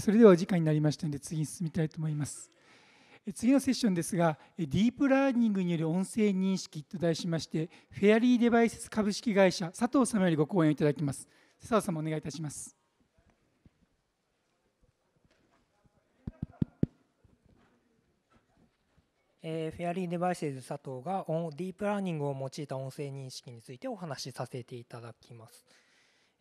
それではお時間になりましたので次に進みたいと思います次のセッションですがディープラーニングによる音声認識と題しましてフェアリーデバイス株式会社佐藤様よりご講演いただきます佐藤様お願いいたしますえー、フェアリーデバイスズ佐藤がディープラーニングを用いた音声認識についてお話しさせていただきます。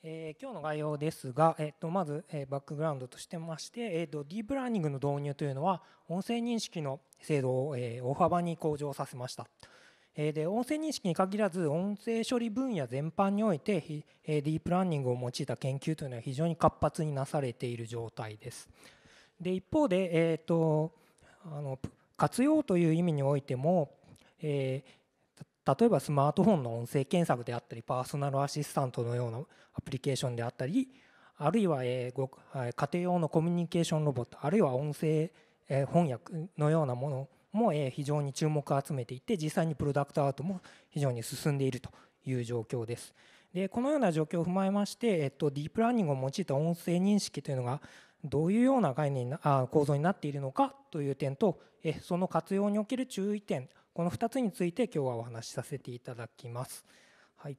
えー、今日の概要ですが、えっとまず、えー、バックグラウンドとしてまして、えー、とディープラーニングの導入というのは音声認識の精度を、えー、大幅に向上させました、えー、で音声認識に限らず音声処理分野全般において、えー、ディープラーニングを用いた研究というのは非常に活発になされている状態ですで一方で、えー、とあの活用という意味においても、えー例えばスマートフォンの音声検索であったりパーソナルアシスタントのようなアプリケーションであったりあるいは家庭用のコミュニケーションロボットあるいは音声翻訳のようなものも非常に注目を集めていて実際にプロダクトアートも非常に進んでいるという状況です。でこのような状況を踏まえまして、えっと、ディープラーニングを用いた音声認識というのがどういうような概念なあ構造になっているのかという点とえその活用における注意点この2つについて今日はお話しさせていただきます。はい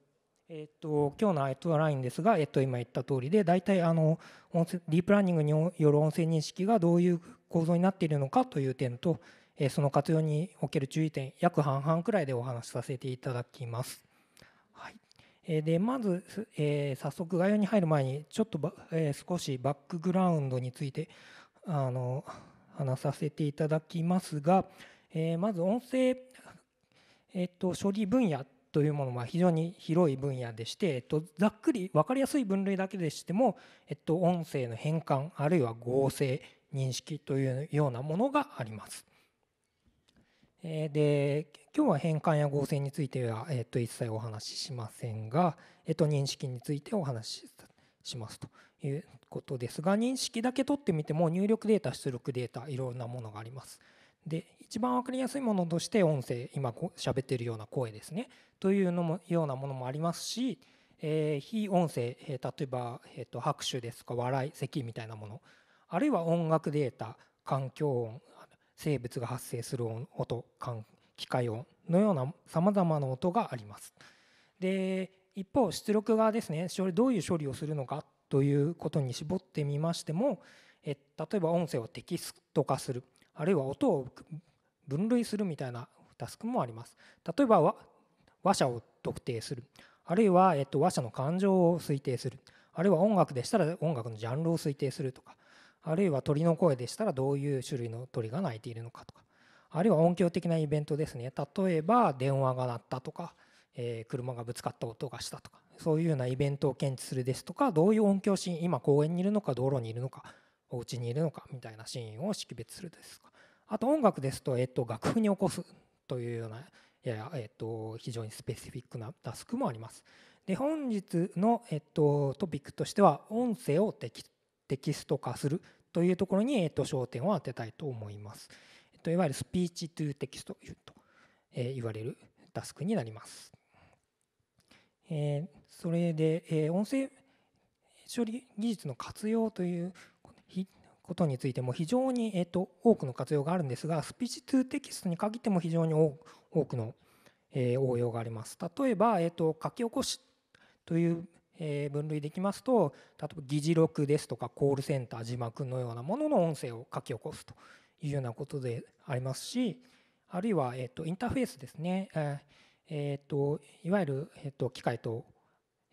えーと、と今日のアイトラインですが、えー、と今言った通りで大体あのディープラーニングによる音声認識がどういう構造になっているのかという点と、えその活用における注意点約半々くらいでお話しさせていただきます。はいえでまず、えー、早速概要に入る前にちょっとば、えー、少しバックグラウンドについてあの話させていただきますが、えー、まず音声えっと、処理分野というものは非常に広い分野でして、えっと、ざっくり分かりやすい分類だけでしても、えっと、音声の変換あるいは合成認識というようなものがあります。で今日は変換や合成については、えっと、一切お話ししませんが、えっと、認識についてお話ししますということですが認識だけ取ってみても入力データ出力データいろんなものがあります。で一番分かりやすいものとして音声今喋っているような声ですねというのもようなものもありますし、えー、非音声、えー、例えば、えーと、拍手ですとか笑い咳みたいなものあるいは音楽データ環境音生物が発生する音機械音のようなさまざまな音があります。で一方出力側ですねどういう処理をするのかということに絞ってみましてもえ例えば音声をテキスト化するあるいは音を分類するみたいなタスクもあります。例えば話者を特定するあるいは、えっと、話者の感情を推定するあるいは音楽でしたら音楽のジャンルを推定するとかあるいは鳥の声でしたらどういう種類の鳥が鳴いているのかとかあるいは音響的なイベントですね例えば電話が鳴ったとか、えー、車がぶつかった音がしたとかそういうようなイベントを検知するですとかどういう音響シーン今公園にいるのか道路にいるのかお家にいるのかみたいなシーンを識別するですとかあと音楽ですと、えっと、楽譜に起こすというようなやや、えっと、非常にスペシフィックなタスクもあります。で本日の、えっと、トピックとしては音声をテキテキスト化するというところに、えっと、焦点を当てたいと思います。えっと、いわゆるスピーチトゥテキストと、えー、言われるタスクになります。えー、それで、えー、音声処理技術の活用ということについても非常に、えーと、多くの活用があるんですがスピーチ2テキストに限っても非常に多くの、えー、応用があります。例えば、えーと、書き起こしという、えー、分類できますと例えば議事録ですとかコールセンター字幕のようなものの音声を書き起こすというようなことでありますしあるいは、えーと、とインターフェースですね、えーえー、といわゆる、えー、と機械と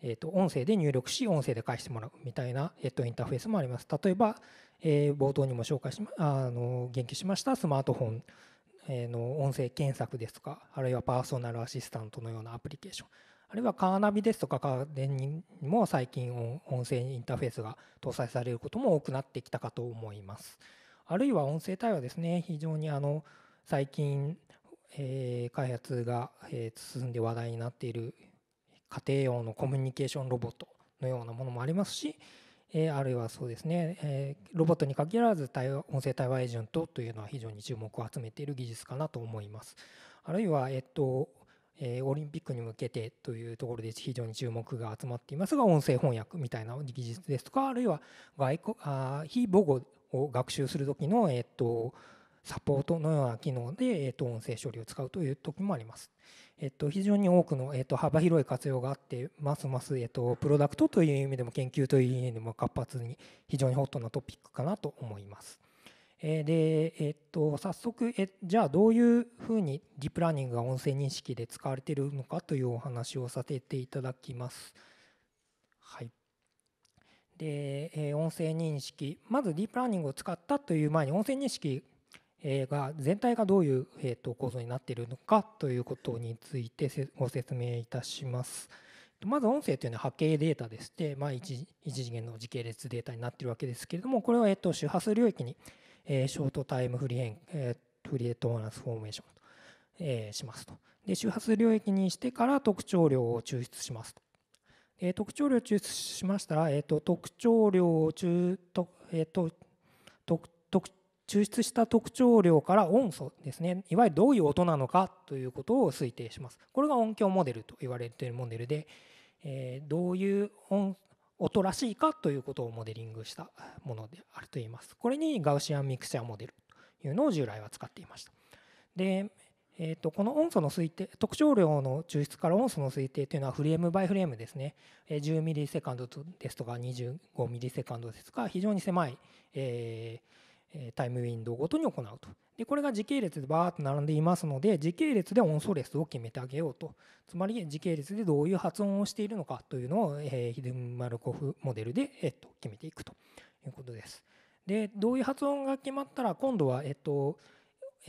えー、と音声で入力し音声で返してもらうみたいな、えー、とインターフェースもあります例えば、えー、冒頭にも紹介し、ま、あの言及しましたスマートフォンの音声検索ですとかあるいはパーソナルアシスタントのようなアプリケーションあるいはカーナビですとか家電にも最近音声インターフェースが搭載されることも多くなってきたかと思いますあるいは音声対話ですね非常にあの最近え開発が、え進んで話題になっている家庭用のコミュニケーションロボットのようなものもありますし、えあるいはそうですね、えロボットに限らず対話音声対話エージェントというのは非常に注目を集めている技術かなと思います。あるいは、えっとえオリンピックに向けてというところで非常に注目が集まっていますが音声翻訳みたいな技術ですとかあるいは外国あ非母語を学習する時の、えっとサポートのような機能で、えー、と音声処理を使うという時もあります。えっと、非常に多くの、えっと、幅広い活用があってますます、えっと、プロダクトという意味でも研究という意味でも活発に非常にホットなトピックかなと思います。えで、えっと、早速えじゃあどういうふうにディープラーニングが音声認識で使われているのかというお話をさせていただきます。はいで、え音声認識まずディープラーニングを使ったという前に音声認識が全体がどういう、えと構造になっているのかということについてご説明いたします。まず音声というのは波形データでして、まあ、1, 次元の時系列データになっているわけですけれどもこれはえっと周波数領域にえショートタイムフリーンえフリートーナスフォーメーションとえしますとで周波数領域にしてから特徴量を抽出しますとえ特徴量を抽出しましたらえっと特徴量を抽とえっと抽出した特徴量から音素ですねいわゆるどういう音なのかということを推定しますこれが音響モデルと言われているモデルで、えー、どういう音音らしいかということをモデリングしたものであると言いますこれにガウシアンミクシャーモデルというのを従来は使っていましたで、えー、とこの音素の推定特徴量の抽出から音素の推定というのはフレームバイフレームですね10ミリセカンドですとか25ミリセカンドですとか非常に狭い、えー、タイムウィンドウごとに行うと。で、これが時系列でバーっと並んでいますので、時系列で音素レスを決めてあげようと。つまり、時系列でどういう発音をしているのかというのを、えヒデンマルコフモデルで、えっと、決めていくということです。で、どういう発音が決まったら、今度は、えっと、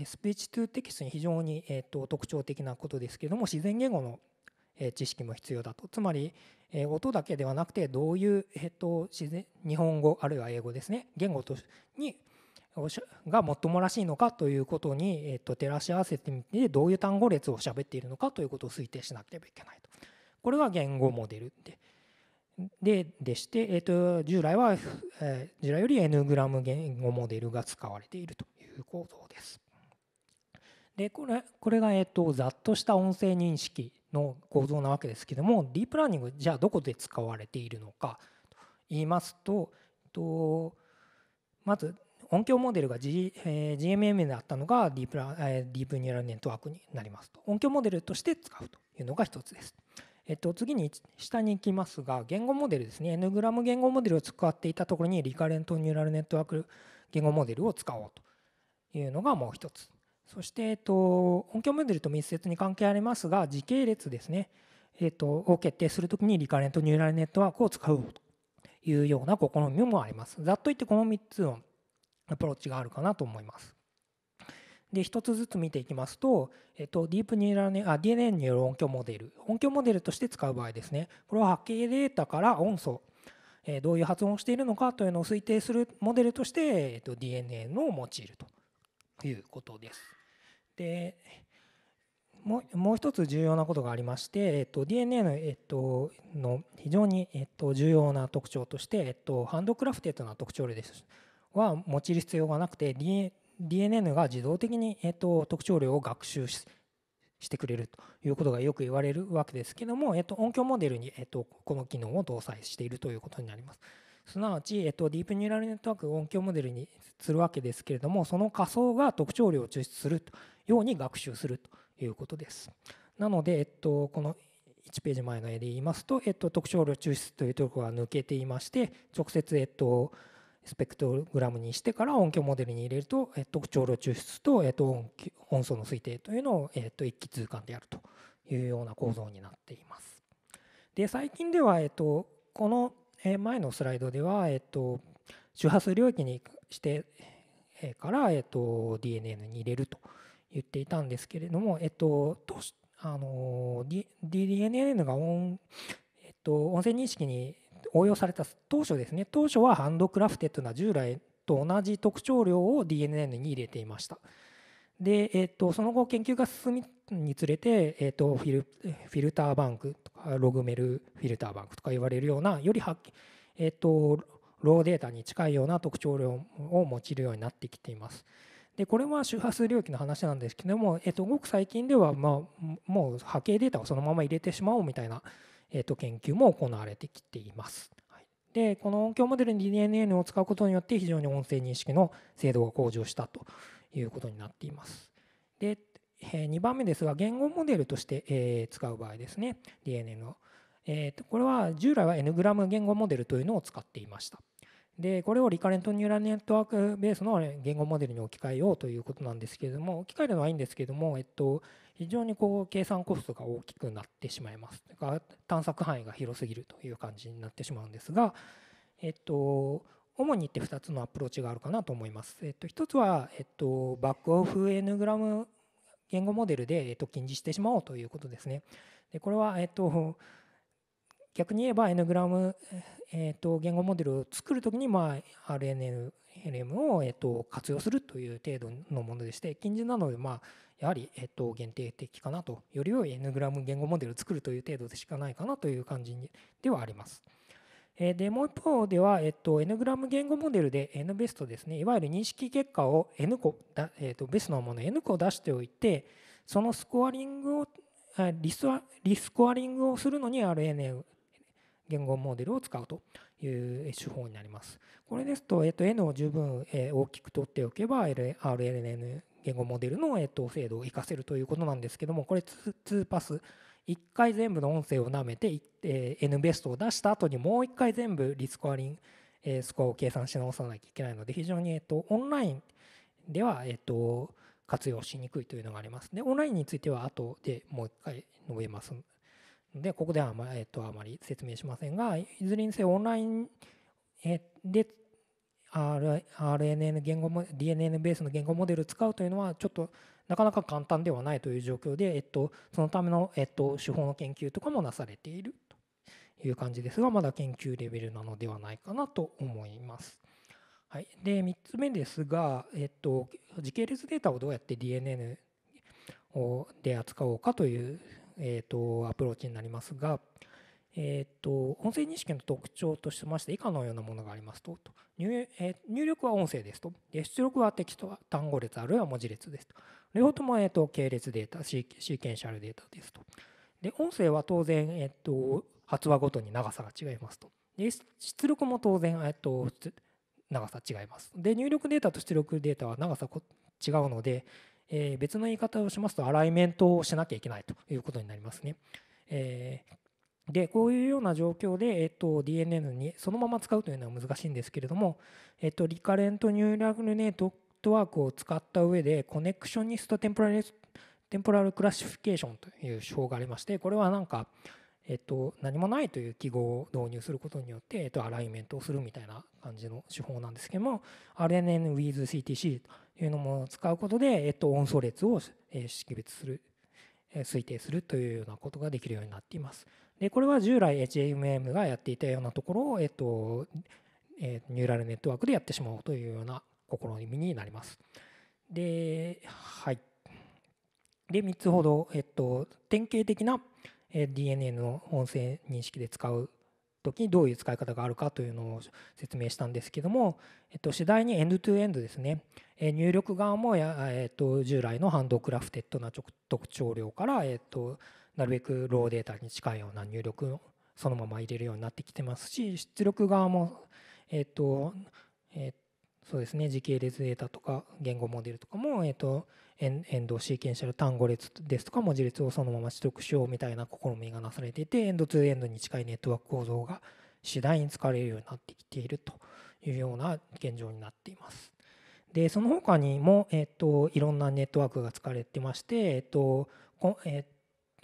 スピーチトゥテキストに非常に、えっと、特徴的なことですけども、自然言語の知識も必要だと。つまり、音だけではなくて、どういう、えっと、自然、日本語あるいは英語ですね、言語とにがもっともらしいのかということに、えっと、照らし合わせてみてどういう単語列を喋っているのかということを推定しなければいけないと。これが言語モデルでででして、えっと、従来は、えー、従来より N グラム言語モデルが使われているという構造です。でこれこれが、えっと、ざっとした音声認識の構造なわけですけどもディープラーニングじゃあどこで使われているのかと言いますととまず音響モデルが、G えー、GMM であったのがディープラ、えー、ディープニューラルネットワークになりますと。音響モデルとして使うというのが1つです。えっと、次に下に行きますが、言語モデルですね。N グラム言語モデルを使っていたところに、リカレントニューラルネットワーク言語モデルを使おうというのがもう1つ。そして、えっと、音響モデルと密接に関係ありますが、時系列ですね。えっと、を決定するときにリカレントニューラルネットワークを使うというような試みもあります。ざっと言ってこの3つをアプローチがあるかなと思います。で一つずつ見ていきますと、えっと、ディープニューラネあ DNA による音響モデル音響モデルとして使う場合ですねこれは波形データから音素、えどういう発音をしているのかというのを推定するモデルとして、えっと、DNA のを用いるということです。でもうもう一つ重要なことがありまして、えっと、DNA の,、えっと、の非常に、えっと、重要な特徴として、えっと、ハンドクラフテッドな特徴です。は用いる必要がなくて DNN が自動的に、えっと特徴量を学習ししてくれるということがよく言われるわけですけども、えっと音響モデルに、えっとこの機能を搭載しているということになります。すなわち、えっと、ディープニューラルネットワークを音響モデルにするわけですけれども、その仮想が特徴量を抽出するように学習するということです。なので、えっと、この1ページ前の絵で言いますと、えっと、特徴量抽出というところが抜けていまして、直接、えっと、スペクトグラムにしてから音響モデルに入れると、え徴量抽出と、えっと、音音素の推定というのを、えっと、一気通貫でやるというような構造になっています。で最近では、えっと、この前のスライドでは、えっと、周波数領域にしてから、えっと、DNN に入れると言っていたんですけれども、えっと、あの DNN が音,、えっと、音声認識に応用された当初ですね当初はハンドクラフテッドな従来と同じ特徴量を DNN に入れていましたで、えーと、その後研究が進むにつれて、えーと、フィルフィルターバンクとかログメルフィルターバンクとか言われるようなよりは、えーと、とローデータに近いような特徴量を用いるようになってきています。でこれは周波数領域の話なんですけども、えー、とごく最近では、まあ、もう波形データをそのまま入れてしまおうみたいなえー、と研究も行われてきています。でこの音響モデルに DNN を使うことによって非常に音声認識の精度が向上したということになっています。で2番目ですが言語モデルとして使う場合ですね DNN を。これは従来は N グラム言語モデルというのを使っていました。でこれをリカレントニューラルネットワークベースの言語モデルに置き換えようということなんですけれども置き換えるのはいいんですけれども、えっと、非常にこう計算コストが大きくなってしまいます探索範囲が広すぎるという感じになってしまうんですが、えっと、主にって2つのアプローチがあるかなと思います。えっと、1つは、えっと、バックオフ N グラム言語モデルで、えっと、禁止してしまおうということですね。でこれは、えっと逆に言えば N グラム、えーと、言語モデルを作るときに、まあ、RNLM を、えーと、活用するという程度のものでして近似なので、まあ、やはり、えーと、限定的かなとより良い N グラム言語モデルを作るという程度でしかないかなという感じではあります。えでもう一方では、えっ、と、N グラム言語モデルで N ベストですねいわゆる認識結果を N 個だ、えっと、ベストのもの N 個を出しておいてそのスコアリングをリスリスコアリングをするのに RNL 言語モデルを使うという手法になります。これですと、えっと、N を十分大きく取っておけば、RLN 言語モデルの、えっと、精度を活かせるということなんですけども、これ 2, パス。1回全部の音声をなめて、え N ベストを出した後にもう1回全部リスコアリン、えスコアを計算し直さなきゃいけないので、非常に、えっと、オンラインでは、えっと、活用しにくいというのがあります。で、オンラインについては後でもう1回述べますでここではあま,、えっと、あまり説明しませんがいずれにせよオンラインで RNN 言語も DNN ベースの言語モデルを使うというのはちょっとなかなか簡単ではないという状況で、えっと、そのための、えっと、手法の研究とかもなされているという感じですがまだ研究レベルなのではないかなと思います。はい、で3つ目ですが、えっと、時系列データをどうやって DNN で扱おうかというえーと、アプローチになりますが、えーと、音声認識の特徴としまして以下のようなものがありますと入,、えー、入力は音声ですとで出力はテキスト単語列あるいは文字列ですと両方とも、えーと、系列データシーケンシャルデータですとで音声は当然、えー、と発話ごとに長さが違いますとで出力も当然、えー、と長さ違いますで入力データと出力データは長さ違うのでえ別の言い方をしますとアライメントをしなきゃいけないということになりますね。えでこういうような状況で、えっと、DNN にそのまま使うというのは難しいんですけれども、えっと、リカレントニューラルネットワークを使った上でコネクショニストテンポラルテンポラルクラシフィケーションという手法がありましてこれはなんかえっと、何もないという記号を導入することによって、えっと、アライメントをするみたいな感じの手法なんですけども RNN with CTC というのも使うことで、えっと、音素列を識別する推定するというようなことができるようになっています。でこれは従来 HMM がやっていたようなところを、えっとえニューラルネットワークでやってしまおうというような試みになります。で,、はい、で3つほど、えっと、典型的な DNA の音声認識で使う時にどういう使い方があるかというのを説明したんですけども、えっと、次第にエンドトゥエンドですね、え入力側もや、えっと、従来のハンドクラフテッドな特徴量から、えっと、なるべくローデータに近いような入力をそのまま入れるようになってきてますし出力側も、えっとえっそうですね時系列データとか言語モデルとかも、えーと、とエンドシーケンシャル単語列ですとか文字列をそのまま取得しようみたいな試みがなされていてエンドツーエンドに近いネットワーク構造が次第に使われるようになってきているというような現状になっています。でその他にも、えーと、いろんなネットワークが使われてまして、えーとえー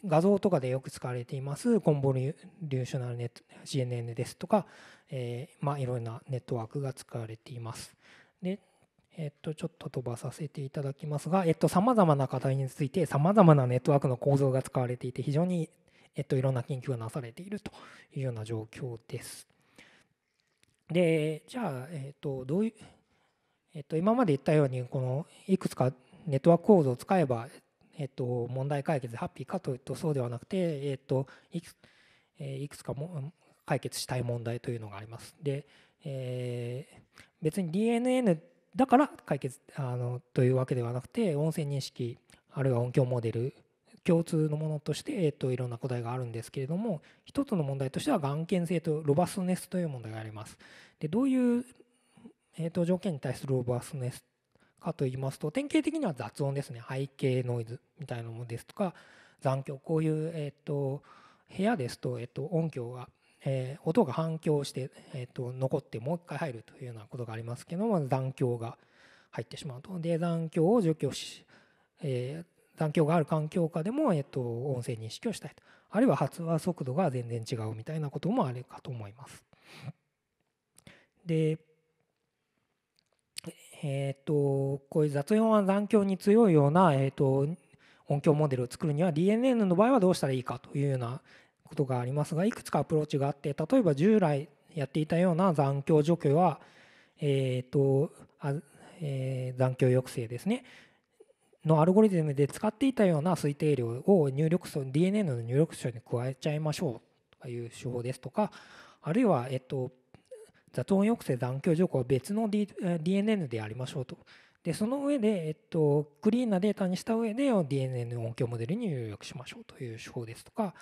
画像とかでよく使われていますコンボリューショナルネット CNN ですとか、えー、まあ、いろんなネットワークが使われています。で、えっと、ちょっと飛ばさせていただきますが、えっと、さまざまな課題について、さまざまなネットワークの構造が使われていて、非常に、えっと、いろんな研究がなされているというような状況です。で、じゃあ、えっと、どういう、えっと、今まで言ったように、この、いくつかネットワーク構造を使えば、えっと、問題解決でハッピーかというと、そうではなくて、えっと、いくつかも解決したい問題というのがあります。で、えー、別に DNN だから解決あのというわけではなくて音声認識あるいは音響モデル共通のものとして、えっと、いろんな答えがあるんですけれども一つの問題としては眼見性とロバストネスという問題があります。でどういう、えっと、条件に対するロバストネスかと言いますと典型的には雑音ですね背景ノイズみたいなものですとか残響こういう、えっと、部屋ですと、えっと、音響がえー、音が反響して、えーと、残ってもう一回入るというようなことがありますけどまず残響が入ってしまうとで残響を除去し、えー、残響がある環境下でも、えーと、音声認識をしたいとあるいは発話速度が全然違うみたいなこともあるかと思います。でえーと、とこういう雑音は残響に強いような、えー、と音響モデルを作るには DNN の場合はどうしたらいいかというようなことがありますがいくつかアプローチがあって例えば従来やっていたような残響除去は、えーとあえー、残響抑制ですねのアルゴリズムで使っていたような推定量を入力素 DNA の入力書に加えちゃいましょうという手法ですとかあるいは、えっと、雑音抑制残響除去は別の、D、DNN でやりましょうと。でその上で、えっと、クリーンなデータにした上で DNN 音響モデルに入力しましょうという手法ですとか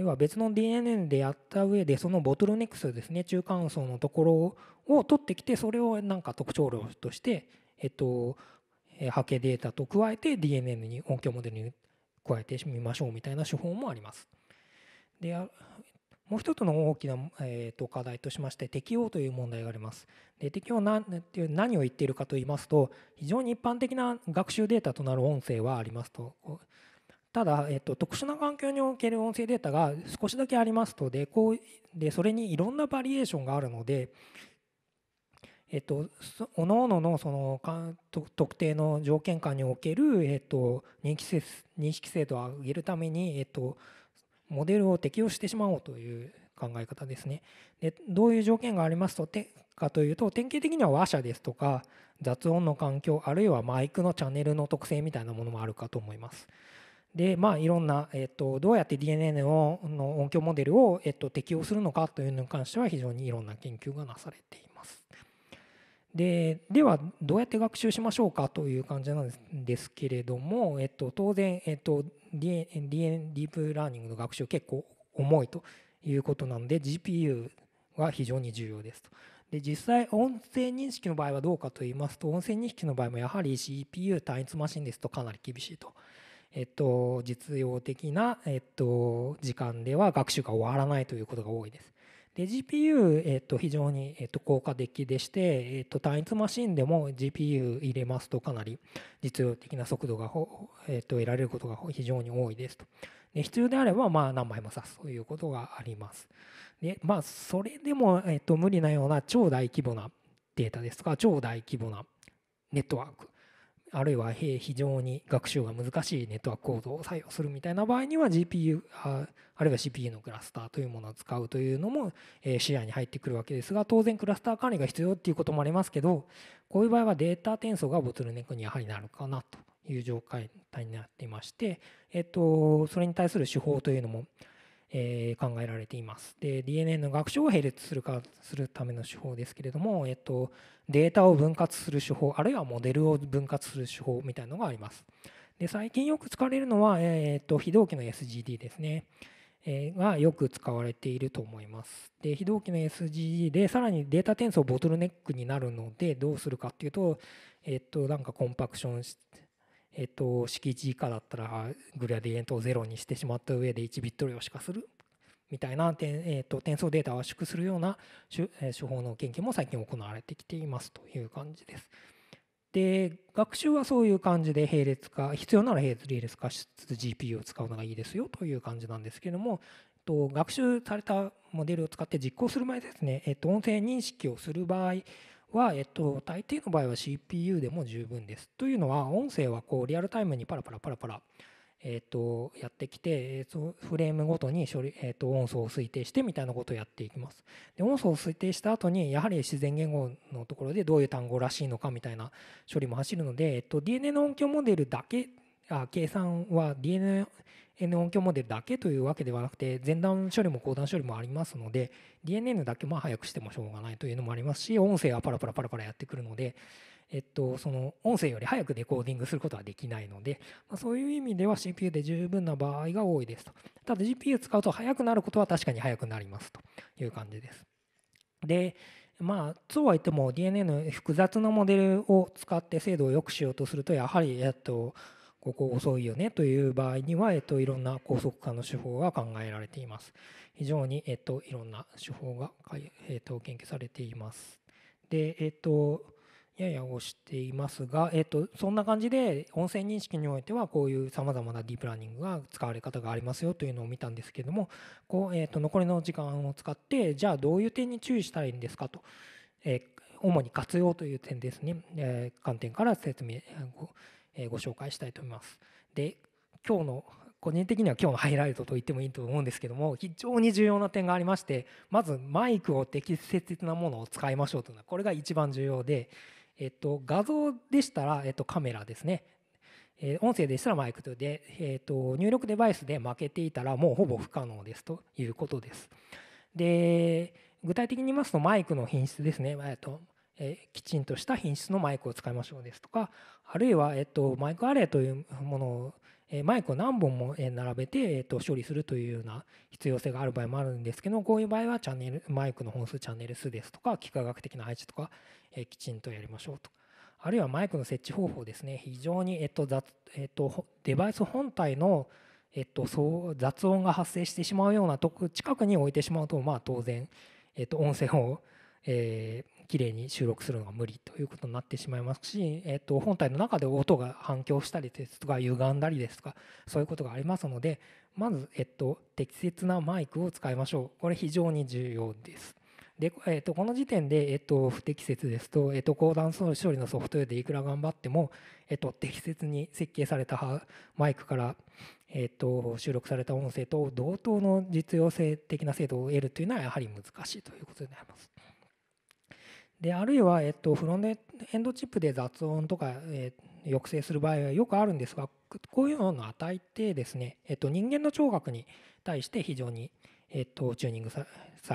るいは別の DNA でやった上でそのボトルネックスですね中間層のところを取ってきてそれをなんか特徴量としてえっと波形データと加えて DNA に音響モデルに加えてみましょうみたいな手法もあります。でもう一つの大きな、えー、と課題としまして適応という問題があります。で適応何何を言っているかと言いますと非常に一般的な学習データとなる音声はありますとただ、えっと、特殊な環境における音声データが少しだけありますとでこうでそれにいろんなバリエーションがあるので、えっと、おのののその特定の条件下における、えっと、認識認識精度を上げるために、えっと、モデルを適用してしまおうという考え方ですね。でどういう条件がありますとてかというと典型的には話者ですとか雑音の環境あるいはマイクのチャンネルの特性みたいなものもあるかと思います。でまあ、いろんな、えっと、どうやって DNA のの音響モデルを、えっと、適用するのかというのに関しては非常にいろんな研究がなされています。でではどうやって学習しましょうかという感じなんですけれども、えっと、当然、えっと、DN n ディープラーニングの学習結構重いということなので GPU は非常に重要ですと。で実際音声認識の場合はどうかと言いますと音声認識の場合もやはり CPU 単一マシンですとかなり厳しいと。えっと、実用的な、えっと、時間では学習が終わらないということが多いです。で GPU、えっと、非常に、えっと、効果的でして、えっと、単一マシンでも GPU 入れますとかなり実用的な速度が、えっと、得られることが非常に多いですと。で必要であれば、まあ、何枚も刺すということがあります。でまあ、それでも、えっと、無理なような超大規模なデータですとか超大規模なネットワークあるいは非常に学習が難しいネットワーク構造を採用するみたいな場合には GPU あるいは CPU のクラスターというものを使うというのも視野に入ってくるわけですが当然クラスター管理が必要っていうこともありますけどこういう場合はデータ転送がボトルネックにやはりなるかなという状態になっていましてえっとそれに対する手法というのもえ考えられています。で DNA の学習を並列するかするための手法ですけれども、えっと、データを分割する手法あるいはモデルを分割する手法みたいなのがあります。で最近よく使われるのは、えっと非同期の SGD ですね。がよく使われていると思います。で非同期の SGD でさらにデータ転送ボトルネックになるのでどうするかっていうと、えっと、なんかコンパクションえっと、式1以下だったらグラディエントを0にしてしまった上で1ビット量しかするみたいな点,、えとデータを圧縮するような手,、え手法の研究も最近行われてきていますという感じです。で学習はそういう感じで並列化必要なら並列化しつつ GPU を使うのがいいですよという感じなんですけれどもと学習されたモデルを使って実行する前ですね、えっと、音声認識をする場合は、えっと、大抵の場合は CPU でも十分です。というのは音声はこうリアルタイムにパラパラパラパラ、えっと、やってきて、えっと、フレームごとに処理、えっと、音素を推定してみたいなことをやっていきます。で音素を推定した後にやはり自然言語のところでどういう単語らしいのかみたいな処理も走るので、えっと、DNA の音響モデルだけあ計算は DNA N 音響モデルだけというわけではなくて前段処理も後段処理もありますので DNN だけまあ早くしてもしょうがないというのもありますし音声はパラパラパラパラやってくるのでえっとその音声より早くデコーディングすることはできないのでまそういう意味では CPU で十分な場合が多いですとただ GPU 使うと速くなることは確かに速くなりますという感じですでまあ、そうは言っても d n n 複雑なモデルを使って精度を良くしようとするとやはり、えっと、ここ遅いよねという場合には、えっと、いろんな高速化の手法が考えられています。非常に、えっと、いろんな手法が、えっと、研究されています。で、えっと、やや押していますが、えっと、そんな感じで音声認識においてはこういうさまざまなディープラーニングが使われ方がありますよというのを見たんですけどもこう、えっと、残りの時間を使ってじゃあどういう点に注意したらいいんですかと、え主に活用という点ですね、え観点から説明ご紹介したいと思います。で今日の個人的には今日のハイライトと言ってもいいと思うんですけども非常に重要な点がありましてまずマイクを適切なものを使いましょうというのはこれが一番重要で、えっと、画像でしたら、えっと、カメラですねえ音声でしたらマイクで、えーと、入力デバイスで負けていたらもうほぼ不可能ですということです。で具体的に言いますとマイクの品質ですね、えっとえきちんとした品質のマイクを使いましょうですとかあるいは、えっと、マイクアレイというものをマイクを何本も並べて、えー、と処理するというような必要性がある場合もあるんですけどこういう場合はチャンネルマイクの本数チャンネル数ですとか幾何学的な配置とか、えきちんとやりましょうとあるいはマイクの設置方法ですね非常に、えっと雑えっと、デバイス本体の、えっと、そう雑音が発生してしまうようなとこ近くに置いてしまうと、まあ、当然、えっと、音声を、え綺麗に収録するのが無理ということになってしまいますし、えー、と本体の中で音が反響したりですとか歪んだりですとかそういうことがありますのでまず、えっと、適切なマイクを使いましょうこれ非常に重要です。で、えー、とこの時点で、えー、と不適切ですと、えー、と高処理のソフトウェアでいくら頑張っても、えー、と適切に設計されたマイクから、えー、と収録された音声と同等の実用性的な精度を得るというのはやはり難しいということになります。であるいは、えっと、フロントエンドチップで雑音とか、え抑制する場合はよくあるんですがこういうのの値ってですね、えっと、人間の聴覚に対して非常に、えっと、チューニングさ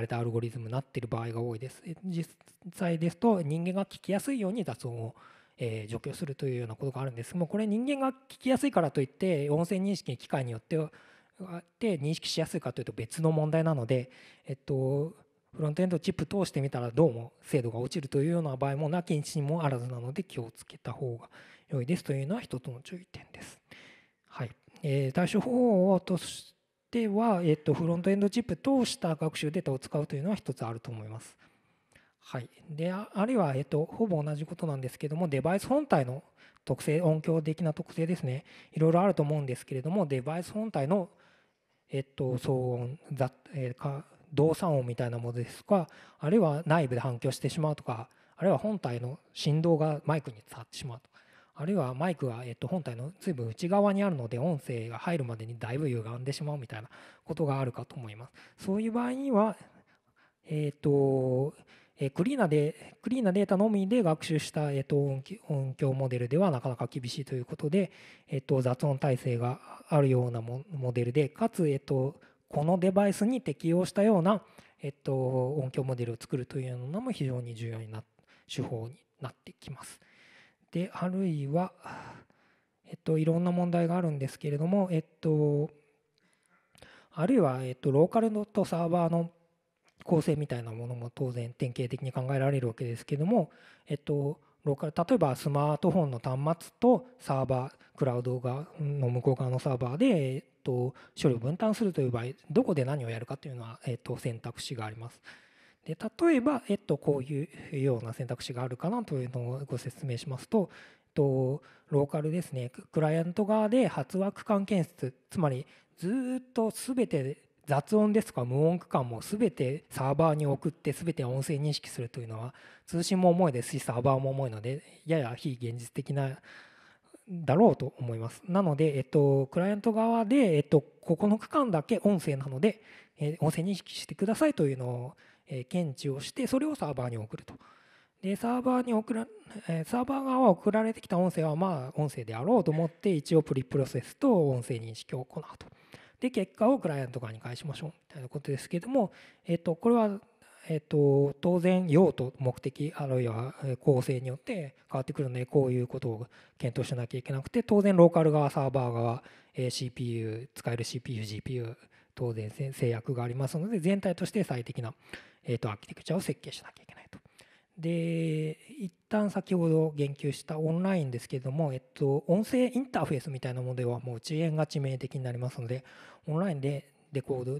れたアルゴリズムになっている場合が多いです実際ですと人間が聞きやすいように雑音を、え除去するというようなことがあるんですもうこれ人間が聞きやすいからといって音声認識機械によってて認識しやすいかというと別の問題なので、えっと、フロントエンドチップ通してみたらどうも精度が落ちるというような場合もなきにしもあらずなので気をつけた方が良いですというのは一つの注意点です。はいえー、対処方法としては、えー、とフロントエンドチップ通した学習データを使うというのは一つあると思います。はい、であるいは、えっと、ほぼ同じことなんですけどもデバイス本体の特性音響的な特性ですねいろいろあると思うんですけれどもデバイス本体の、えっと、騒音雑、えー、動産音みたいなものですとかあるいは内部で反響してしまうとかあるいは本体の振動がマイクに伝わってしまうとかあるいはマイクが、えっと、本体の随分内側にあるので音声が入るまでにだいぶ歪んでしまうみたいなことがあるかと思います。そういう場合には、えっとえクリーナでクリーなデータのみで学習した、えと音響モデルではなかなか厳しいということで、えと雑音耐性があるようなモデルでかつ、えとこのデバイスに適用したような、えっと、音響モデルを作るというのも非常に重要な手法になってきます。であるいは、えっと、いろんな問題があるんですけれども、えっと、あるいは、えっと、ローカルとサーバーの構成みたいなものも当然典型的に考えられるわけですけども、えっと、ローカル例えばスマートフォンの端末とサーバークラウドがの向こう側のサーバーでと、処理を分担するという場合どこで何をやるかというのは、えっと、選択肢があります。で例えば、えっと、こういうような選択肢があるかなというのをご説明しますと、と、ローカルですねクライアント側で発話区間検出つまりずっと全て雑音ですとか無音区間も全てサーバーに送って全て音声認識するというのは通信も重いですしサーバーも重いのでやや非現実的なだろうと思います。なので、えっと、クライアント側で、えっと、ここの区間だけ音声なので、え音声認識してくださいというのを、え検知をして、それをサーバーに送ると。で、サーバーに送ら、えサーバー側は送られてきた音声は、まあ、音声であろうと思って、一応プリプロセスと音声認識を行うと。で、結果をクライアント側に返しましょうみたいなことですけども、えっと、これはえっと、当然用途目的あるいは構成によって変わってくるのでこういうことを検討しなきゃいけなくて当然ローカル側サーバー側 CPU 使える CPUGPU 当然制約がありますので全体として最適な、えっとアーキテクチャを設計しなきゃいけないと。で一旦先ほど言及したオンラインですけれども、えっと、音声インターフェースみたいなものではもう遅延が致命的になりますのでオンラインでデコード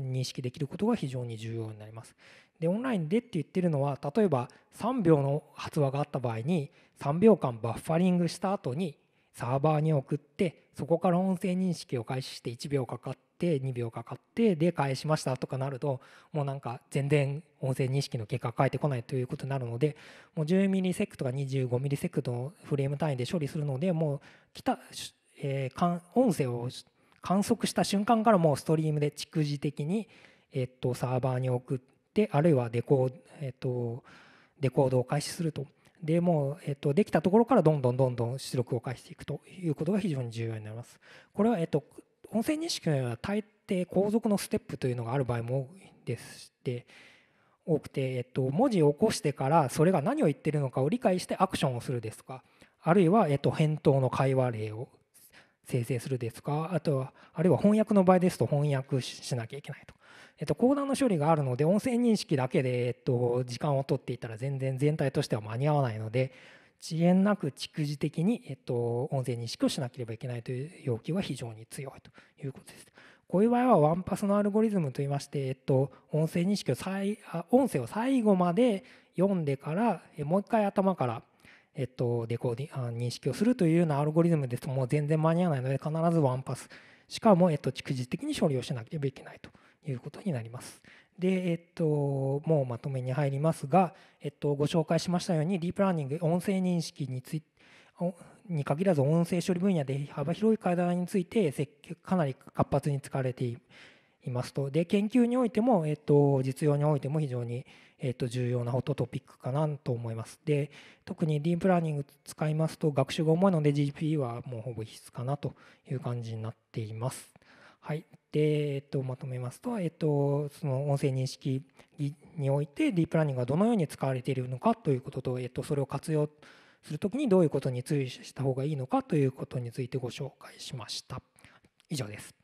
認識できることが非常に重要になります。でオンラインでって言ってるのは例えば3秒の発話があった場合に3秒間バッファリングした後にサーバーに送ってそこから音声認識を開始して1秒かかって2秒かかってで返しましたとかなるともうなんか全然音声認識の結果返ってこないということになるのでもう10ミリセクとか25ミリセクのフレーム単位で処理するのでもう来た、えー、音声を観測した瞬間からもうストリームで蓄次的に、えっと、サーバーに送ってあるいはデコ,、えっと、デコードを開始すると。でもう、えっと、できたところからどんどんどんどん出力を返していくということが非常に重要になります。これは、えっと、音声認識のような大抵後続のステップというのがある場合も多いでして多くて、えっと、文字を起こしてからそれが何を言ってるのかを理解してアクションをするですとかあるいは、えっと、返答の会話例を生成するですとかあとはあるいは翻訳の場合ですと翻訳しなきゃいけないと。えっと、講談の処理があるので音声認識だけで、えっと、時間を取っていたら全然全体としては間に合わないので遅延なく逐次的に、えっと、音声認識をしなければいけないという要求は非常に強いということです。こういう場合はワンパスのアルゴリズムといいまして、えっと、音声認識を最音声を最後まで読んでからもう一回頭からえっと、レコーディ認識をするというようなアルゴリズムですともう全然間に合わないので必ずワンパスしかも、えっと、蓄次的に処理をしなければいけないということになります。で、えっと、もうまとめに入りますが、えっと、ご紹介しましたようにディープラーニング音声認識についに限らず音声処理分野で幅広い課題についてかなり活発に使われていますとで研究においても、えっと、実用においても非常に、えー、と重要なトピックかなと思います。で特にディープラーニング使いますと学習が重いので GP はもうほぼ必須かなという感じになっています。はい、で、えっと、まとめますと、えっと、その音声認識においてディープラーニングがどのように使われているのかということと、えっと、それを活用するときにどういうことに注意した方がいいのかということについてご紹介しました。以上です。